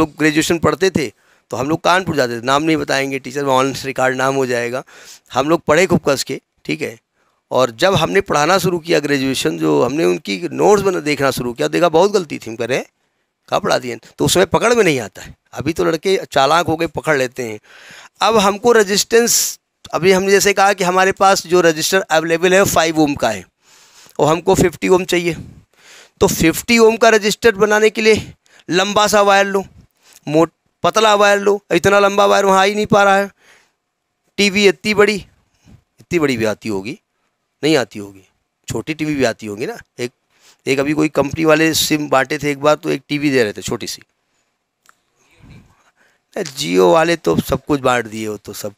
लोग ग्रेजुएशन पढ़ते थे तो हम लोग कानपुर जाते थे नाम नहीं बताएंगे टीचर में रिकार्ड रिकॉर्ड नाम हो जाएगा हम लोग पढ़े खूब कस के ठीक है और जब हमने पढ़ाना शुरू किया ग्रेजुएशन जो हमने उनकी नोट्स बना देखना शुरू किया देखा बहुत गलती थी हम करें कहाँ पढ़ा दिए तो उसमें पकड़ में नहीं आता है अभी तो लड़के चालाक हो गए पकड़ लेते हैं अब हमको रजिस्टेंस अभी हमने जैसे कहा कि हमारे पास जो रजिस्टर अवेलेबल है फाइव ओम का है और हमको फिफ्टी ओम चाहिए तो फिफ्टी ओम का रजिस्टर बनाने के लिए लंबा सा वायर लो मोट पतला वायर लो इतना लंबा वायर वहाँ आ ही नहीं पा रहा है टीवी इतनी बड़ी इतनी बड़ी भी आती होगी नहीं आती होगी छोटी टीवी भी आती होगी ना एक एक अभी कोई कंपनी वाले सिम बांटे थे एक बार तो एक टीवी दे रहे थे छोटी सी जियो वाले तो सब कुछ बांट दिए वो तो सब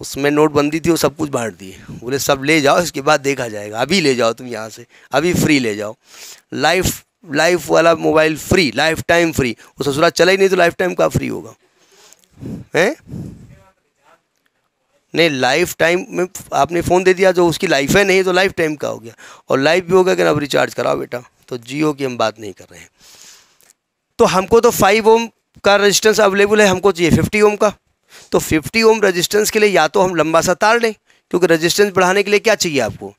उसमें नोटबंदी थी वो सब कुछ बांट दिए बोले सब ले जाओ इसके बाद देखा जाएगा अभी ले जाओ तुम यहाँ से अभी फ्री ले जाओ लाइफ लाइफ वाला mobile free lifetime free वो ससुराल चला ही नहीं तो लाइफ टाइम का फ्री होगा हैं नहीं लाइफ टाइम में आपने फ़ोन दे दिया जो उसकी लाइफ है नहीं तो लाइफ टाइम का हो गया और लाइफ भी होगा कि अब रिचार्ज कराओ बेटा तो जियो की हम बात नहीं कर रहे हैं तो हमको तो फाइव ओम का रजिस्टेंस अवेलेबल है हमको चाहिए फिफ्टी ओम का तो फिफ्टी ओम रजिस्टेंस के लिए या तो हम लंबा सा तार लें क्योंकि रजिस्टेंस बढ़ाने के लिए क्या चाहिए आपको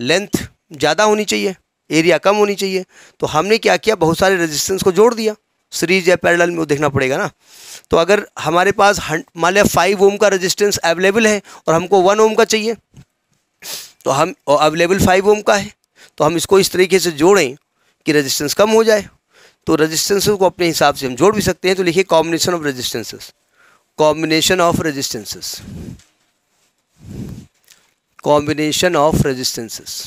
लेंथ ज़्यादा होनी चाहिए एरिया कम होनी चाहिए तो हमने क्या किया बहुत सारे रेजिस्टेंस को जोड़ दिया सीरीज या पैरेलल में वो देखना पड़ेगा ना तो अगर हमारे पास मान लिया फाइव ओम का रेजिस्टेंस अवेलेबल है और हमको वन ओम का चाहिए तो हम अवेलेबल फाइव ओम का है तो हम इसको इस तरीके से जोड़ें कि रजिस्टेंस कम हो जाए तो रजिस्टेंस को अपने हिसाब से हम जोड़ भी सकते हैं तो लिखिए combination of resistances combination of resistances combination of resistances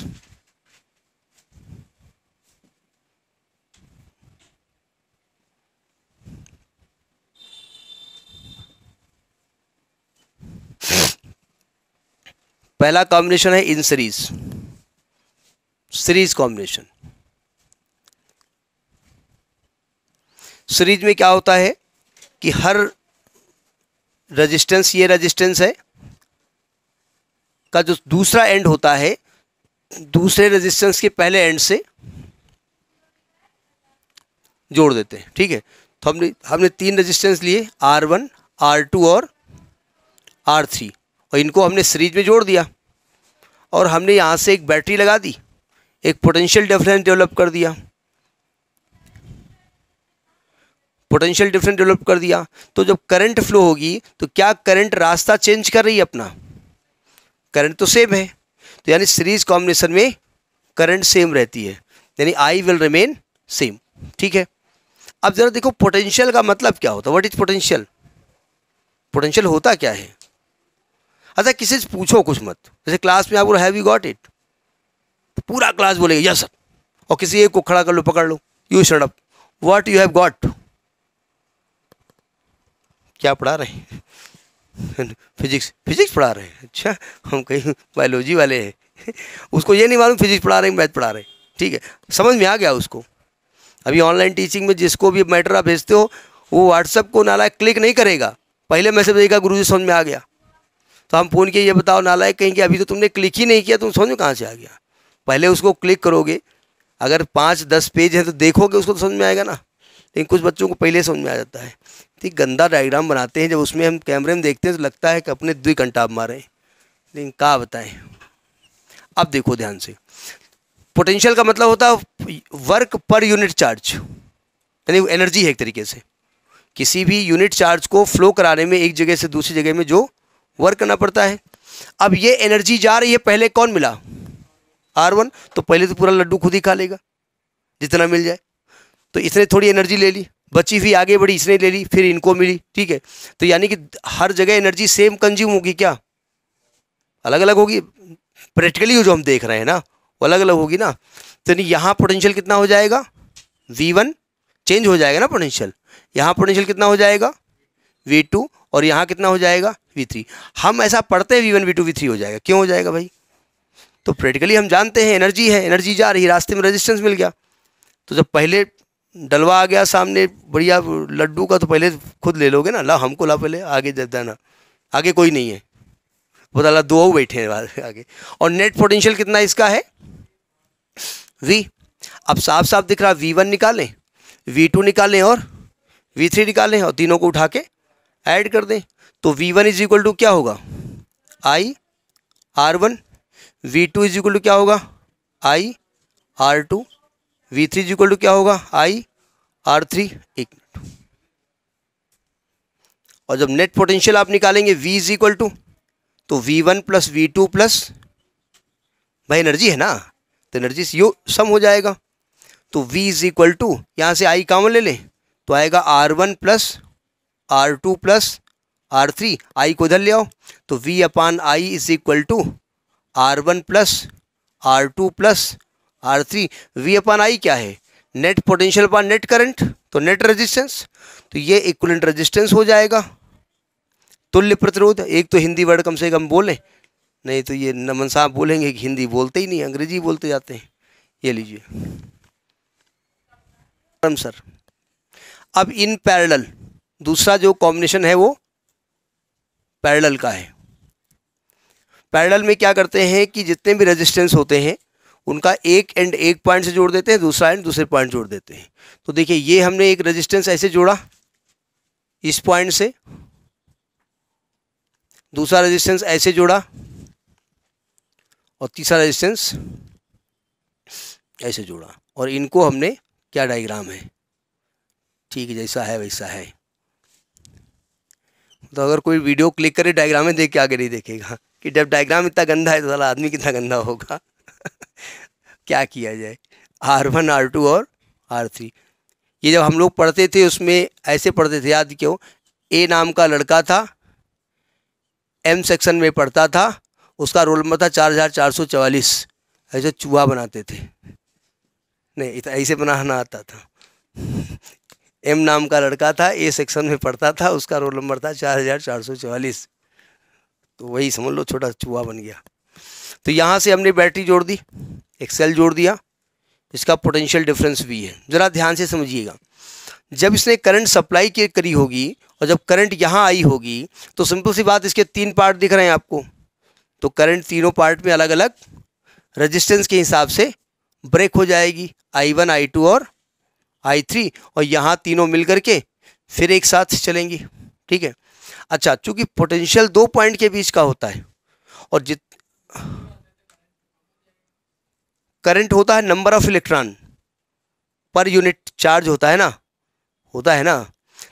पहला कॉम्बिनेशन है in series series combination series में क्या होता है कि हर रेजिस्टेंस ये रेजिस्टेंस है का जो दूसरा एंड होता है दूसरे रेजिस्टेंस के पहले एंड से जोड़ देते हैं ठीक है तो हमने हमने तीन रेजिस्टेंस लिए आर वन आर टू और आर थ्री और इनको हमने सीरीज में जोड़ दिया और हमने यहाँ से एक बैटरी लगा दी एक पोटेंशियल डिफरेंस डेवलप कर दिया पोटेंशियल डिफरेंस डेवलप कर दिया तो जब करंट फ्लो होगी तो क्या करंट रास्ता चेंज कर रही है अपना करंट तो सेम है तो यानी सीरीज कॉम्बिनेशन में करंट सेम रहती है यानी आई विल रिमेन सेम ठीक है अब ज़रा देखो पोटेंशियल का मतलब क्या होता है व्हाट इज पोटेंशियल पोटेंशियल होता क्या है अच्छा किसी से पूछो कुछ मत जैसे क्लास में आप बोलो हैव यू गॉट इट तो पूरा क्लास बोलेगा यस सर और किसी एक को खड़ा कर लो पकड़ लो you shut up what you have got क्या पढ़ा रहे फिजिक्स फिजिक्स पढ़ा रहे हैं अच्छा हम कहीं बायोलॉजी वाले हैं उसको ये नहीं मालूम फिजिक्स पढ़ा रहे हैं मैथ पढ़ा रहे हैं ठीक है समझ में आ गया उसको अभी ऑनलाइन टीचिंग में जिसको भी मैटर आप भेजते हो वो व्हाट्सअप को नाला क्लिक नहीं करेगा पहले मैसेज देगा गुरु जी समझ में आ गया तो हम फ़ोन किए ये बताओ नालायक कि अभी तो तुमने क्लिक ही नहीं किया तुम समझो कहाँ से आ गया पहले उसको क्लिक करोगे अगर पाँच दस पेज हैं तो देखोगे उसको तो समझ में आएगा ना लेकिन कुछ बच्चों को पहले समझ में आ जाता है ठीक गंदा डायग्राम बनाते हैं जब उसमें हम कैमरे में देखते हैं तो लगता है कि अपने दुई घंटा आप मारें लेकिन कहा बताएं अब देखो ध्यान से पोटेंशियल का मतलब होता है वर्क पर यूनिट चार्ज यानी एनर्जी है एक तरीके से किसी भी यूनिट चार्ज को फ्लो कराने में एक जगह से दूसरी जगह में जो वर्क करना पड़ता है अब ये एनर्जी जा रही है पहले कौन मिला आर वन तो पहले तो पूरा लड्डू खुद ही खा लेगा जितना मिल जाए तो इसने थोड़ी एनर्जी ले ली बची हुई आगे बढ़ी इसने ले ली फिर इनको मिली ठीक है तो यानी कि हर जगह एनर्जी सेम कंज्यूम होगी क्या अलग अलग होगी प्रैक्टिकली जो हम देख रहे हैं ना वो अलग अलग होगी ना तो यानी यहाँ पोटेंशियल कितना हो जाएगा वी वन चेंज हो जाएगा ना पोटेंशियल यहाँ पोटेंशियल कितना हो जाएगा वी टू और यहाँ कितना हो जाएगा वी थ्री हम ऐसा पढ़ते हैं V one V two V three हो जाएगा क्यों हो जाएगा भाई तो प्रैक्टिकली हम जानते हैं एनर्जी है एनर्जी जा रही रास्ते में रेजिस्टेंस मिल गया तो जब पहले डलवा आ गया सामने बढ़िया लड्डू का तो पहले खुद ले लोगे ना ला हमको ला पहले आगे जाना आगे कोई नहीं है बता ला दो बैठे हैं आगे और नेट पोटेंशियल कितना इसका है वी अब साफ साफ दिख रहा वी वन निकालें वी टू निकालें और वी थ्री निकालें और तीनों को उठा के ऐड कर दें तो V one is equal to क्या होगा I R one V two is equal to क्या होगा I R two V three is equal to क्या होगा आई आर थ्री एक मिनट और जब नेट पोटेंशियल आप निकालेंगे V इज इक्वल टू तो V1 one plus V two plus भाई एनर्जी है ना तो एनर्जी यू सम हो जाएगा तो V इज इक्वल टू यहाँ से I कामन ले लें तो आएगा R1 one plus R two plus R three I को इधर ले आओ तो V upon I is equal to R one plus R two plus R three V upon I क्या है net potential upon net current तो net resistance तो ये इक्वलेंट रेजिस्टेंस हो जाएगा तुल्य प्रतिरोध एक तो हिंदी वर्ड कम से कम बोलें नहीं तो ये नमन साहब बोलेंगे कि हिंदी बोलते ही नहीं अंग्रेजी बोलते जाते हैं ये लीजिए सर अब इन पैरल दूसरा जो कॉम्बिनेशन है वो पैरेलल का है पैरेलल में क्या करते हैं कि जितने भी रेजिस्टेंस होते हैं उनका एक एंड एक पॉइंट से जोड़ देते हैं दूसरा एंड दूसरे पॉइंट जोड़ देते हैं तो देखिए ये हमने एक रेजिस्टेंस ऐसे जोड़ा इस पॉइंट से दूसरा रेजिस्टेंस ऐसे जोड़ा और तीसरा रेजिस्टेंस ऐसे जोड़ा और इनको हमने क्या डायग्राम है ठीक जैसा है वैसा है तो अगर कोई वीडियो क्लिक करे डायग्राम में देख के आगे नहीं देखेगा कि जब डायग्राम इतना गंदा है तो सला आदमी कितना गंदा होगा क्या किया जाए आर वन आर टू और आर थ्री ये जब हम लोग पढ़ते थे उसमें ऐसे पढ़ते थे याद क्यों ए नाम का लड़का था एम सेक्शन में पढ़ता था उसका रोल नंबर था चार हज़ार चार सौ चवालीस ऐसे चूहा बनाते थे नहीं ऐसे बनाना आता था एम नाम का लड़का था ए सेक्शन में पढ़ता था उसका रोल नंबर था चार हज़ार चार सौ चवालीस तो वही समझ लो छोटा चूहा बन गया तो यहाँ से हमने बैटरी जोड़ दी एक सेल जोड़ दिया इसका पोटेंशियल डिफरेंस भी है ज़रा ध्यान से समझिएगा जब इसने करंट सप्लाई की करी होगी और जब करंट यहाँ आई होगी तो सिंपल सी बात इसके तीन पार्ट दिख रहे हैं आपको तो करंट तीनों पार्ट में अलग अलग रेजिस्टेंस के हिसाब से ब्रेक हो जाएगी आई वन आई टू और आई थ्री और यहाँ तीनों मिल करके फिर एक साथ चलेंगी ठीक है अच्छा चूंकि पोटेंशियल दो पॉइंट के बीच का होता है और जित करंट होता है number of electron per unit charge होता है ना होता है ना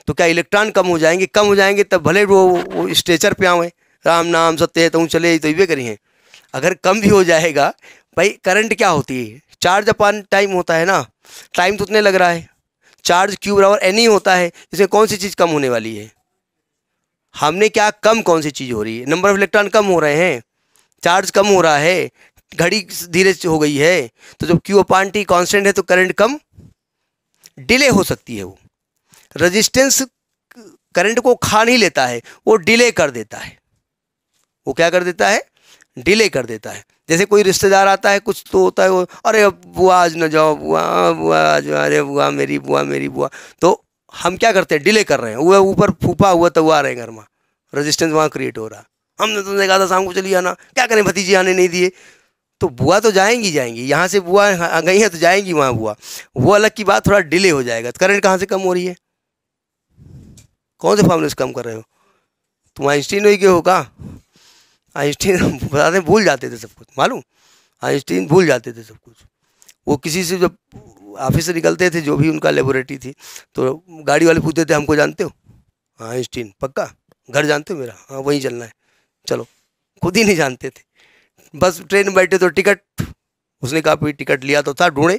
तो क्या इलेक्ट्रॉन कम हो जाएंगे कम हो जाएंगे तब भले वो, वो स्ट्रेचर पे आवे राम नाम सत्य है तो चले तो ये करिए अगर कम भी हो जाएगा भाई करंट क्या होती है चार्ज अपन टाइम होता है ना टाइम तो उतने लग रहा है चार्ज क्यू बराबर एन ही होता है इसमें कौन सी चीज़ कम होने वाली है हमने क्या कम कौन सी चीज़ हो रही है नंबर ऑफ इलेक्ट्रॉन कम हो रहे हैं चार्ज कम हो रहा है घड़ी धीरे हो गई है तो जब क्यू अपान टी कॉन्स्टेंट है तो करंट कम डिले हो सकती है वो रजिस्टेंस करंट को खा नहीं लेता है वो डिले कर देता है वो क्या कर देता है डिले कर देता है जैसे कोई रिश्तेदार आता है कुछ तो होता है वो अरे बुआ आज ना जाओ बुआ हाँ, बुआ आज अरे बुआ मेरी बुआ मेरी बुआ तो हम क्या करते हैं डिले कर रहे हैं वह ऊपर फूफा हुआ तो आ रहे हैं घर में रजिस्टेंस वहाँ क्रिएट हो रहा हमने तुमसे तो कहा था शाम को चली आना क्या करें भतीजी आने नहीं दिए तो बुआ तो जाएंगी जाएंगी यहाँ से बुआ हाँ, गई हैं तो जाएंगी वहाँ बुआ वो अलग की बात थोड़ा डिले हो जाएगा तो करेंट कहाँ से कम हो रही है कौन से फार्मूले कम कर रहे हो तुम्हारा इंस्टीन ही क्यों होगा आइंस्टीन बताते बता दें भूल जाते थे सब कुछ मालूम आइंस्टीन भूल जाते थे सब कुछ वो किसी से जब ऑफिस से निकलते थे जो भी उनका लेबोरेटरी थी तो गाड़ी वाले पूछते थे हमको जानते हो हाँ, आइंस्टीन पक्का घर जानते हो मेरा हाँ वहीं चलना है चलो खुद ही नहीं जानते थे बस ट्रेन में बैठे तो टिकट उसने कहा भी टिकट लिया तो था ढूंढे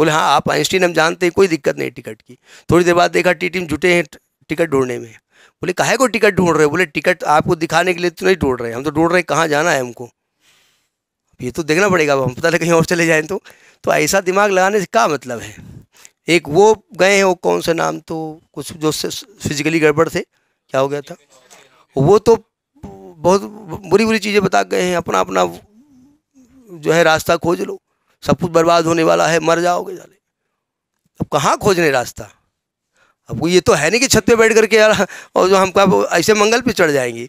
बोले हाँ आप आइंस्टीन हम जानते हैं कोई दिक्कत नहीं टिकट की थोड़ी देर बाद देखा टी टीम जुटे हैं टिकट ढूंढने में बोले काहे को टिकट ढूंढ रहे हो बोले टिकट आपको दिखाने के लिए तो नहीं ढूंढ रहे हम तो ढूंढ रहे हैं कहाँ जाना है हमको ये तो देखना पड़ेगा हम पता नहीं कहीं और चले जाएँ तो तो ऐसा दिमाग लगाने से क्या मतलब है एक वो गए हैं वो कौन सा नाम तो कुछ जो फिजिकली गड़बड़ थे क्या हो गया था वो तो बहुत बुरी बुरी चीज़ें बता गए हैं अपना अपना जो है रास्ता खोज लो सब कुछ बर्बाद होने वाला है मर जाओगे जाले अब कहाँ खोजने रास्ता अब वो ये तो है नहीं कि छत पे बैठ करके यार और जो हम कहा ऐसे मंगल पे चढ़ जाएंगे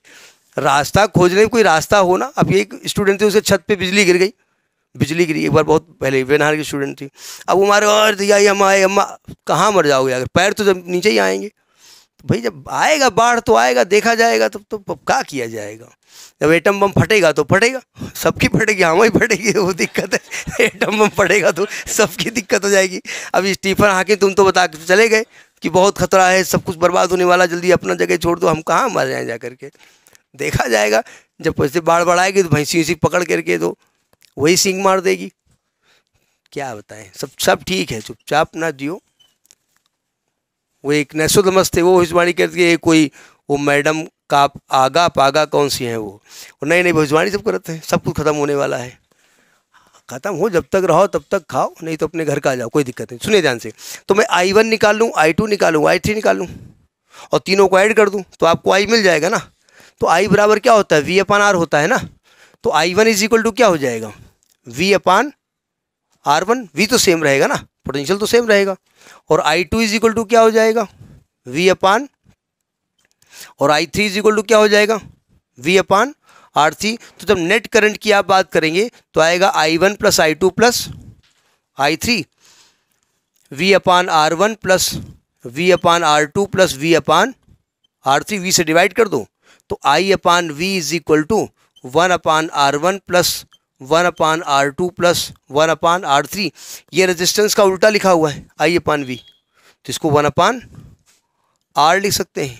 रास्ता खोजने कोई रास्ता हो ना अब ये एक स्टूडेंट थे उसके छत पे बिजली गिर गई बिजली गिरी एक बार बहुत पहले बेनहार की स्टूडेंट थी अब वो मारे और दिया हम आए अम्मा कहाँ मर जाओगे अगर पैर तो जब नीचे ही आएंगे तो भाई जब आएगा बाढ़ तो आएगा देखा जाएगा तब तो, तो क्या किया जाएगा जब एटम बम फटेगा तो फटेगा सबकी फटेगी हम हाँ ही फटेगी वो दिक्कत है एटम बम फटेगा तो सबकी दिक्कत हो जाएगी अब स्टीफन हाकिंग तुम तो बता चले गए कि बहुत खतरा है सब कुछ बर्बाद होने वाला जल्दी अपना जगह छोड़ दो हम कहाँ मर जाए जा करके देखा जाएगा जब पैसे बाढ़ बाढ़ आएगी तो भैंसी उसी पकड़ करके दो वही सिंह मार देगी क्या बताएं सब सब ठीक है चुपचाप ना जियो वो एक नैसो नमस थे वो भविष्यवाणी करती है कोई वो मैडम का आगा पागा कौन सी है वो नहीं नहीं भविष्यवाणी सब करते हैं सब कुछ ख़त्म होने वाला है ख़त्म हो जब तक रहो तब तक खाओ नहीं तो अपने घर का आ जाओ कोई दिक्कत नहीं सुनिए ध्यान से तो मैं आई वन निकाल लूँ आई टू लूँ आई थ्री निकाल लूँ और तीनों को ऐड कर दूँ तो आपको आई मिल जाएगा ना तो आई बराबर क्या होता है वी अपान आर होता है ना तो I one is equal to क्या हो जाएगा V upon R one V तो सेम रहेगा ना पोटेंशियल तो सेम रहेगा और I two is equal to क्या हो जाएगा वी अपान और I three is equal to क्या हो जाएगा वी अपान आर सी तो जब नेट करंट की आप बात करेंगे तो आएगा I one plus I two plus I three V upon R one plus V upon R two plus V upon R three V से डिवाइड कर दो तो I upon V is equal to one upon R one plus one upon R two plus one upon R three ये resistance का उल्टा लिखा हुआ है आई अपान वी तो इसको वन अपान आर लिख सकते हैं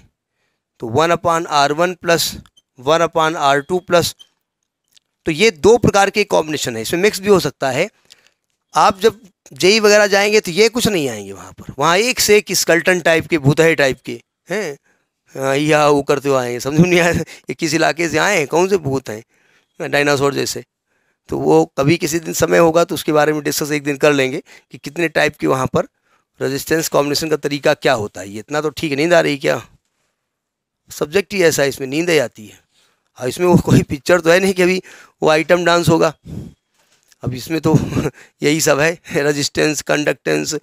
तो one upon R one plus one upon R two plus तो ये दो प्रकार के कॉम्बिनेशन है इसमें मिक्स भी हो सकता है आप जब जेई वगैरह जाएंगे तो ये कुछ नहीं आएंगे वहाँ पर वहाँ एक से एक स्कल्टन टाइप के भूतहे टाइप के हैं या हाँ, वो करते हुए आएंगे समझो नहीं आए किस इलाके से आए हैं कौन से भूत हैं डायनासोर जैसे तो वो कभी किसी दिन समय होगा तो उसके बारे में डिस्कस एक दिन कर लेंगे कि कितने टाइप के वहाँ पर रेजिस्टेंस कॉम्बिनेशन का तरीका क्या होता है ये इतना तो ठीक नींद आ रही क्या सब्जेक्ट ही ऐसा है इसमें नींद ही आती है और हाँ, इसमें वो कोई पिक्चर तो है नहीं कि अभी वो आइटम डांस होगा अब इसमें तो यही सब है रजिस्टेंस कंडक्टेंस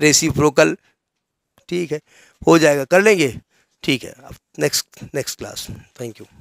रेसिप्रोकल ठीक है हो जाएगा कर लेंगे ठीक है अब next next class thank you